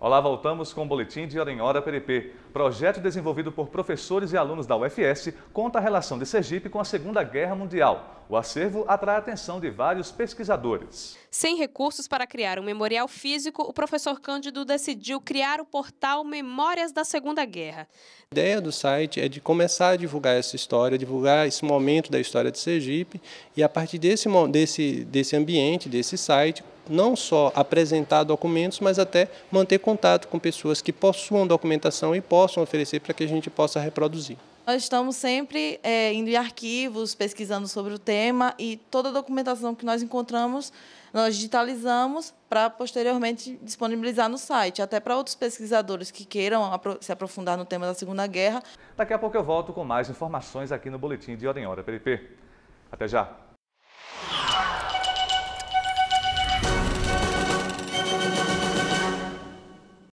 Olá, voltamos com o Boletim de Hora em Hora PDP. Projeto desenvolvido por professores e alunos da UFS conta a relação de Sergipe com a Segunda Guerra Mundial. O acervo atrai a atenção de vários pesquisadores. Sem recursos para criar um memorial físico, o professor Cândido decidiu criar o portal Memórias da Segunda Guerra. A ideia do site é de começar a divulgar essa história, divulgar esse momento da história de Sergipe e a partir desse, desse, desse ambiente, desse site, não só apresentar documentos, mas até manter contato com pessoas que possuam documentação e possam oferecer para que a gente possa reproduzir. Nós estamos sempre é, indo em arquivos, pesquisando sobre o tema e toda a documentação que nós encontramos, nós digitalizamos para posteriormente disponibilizar no site, até para outros pesquisadores que queiram se aprofundar no tema da Segunda Guerra. Daqui a pouco eu volto com mais informações aqui no Boletim de Hora em Hora, PLP. Até já!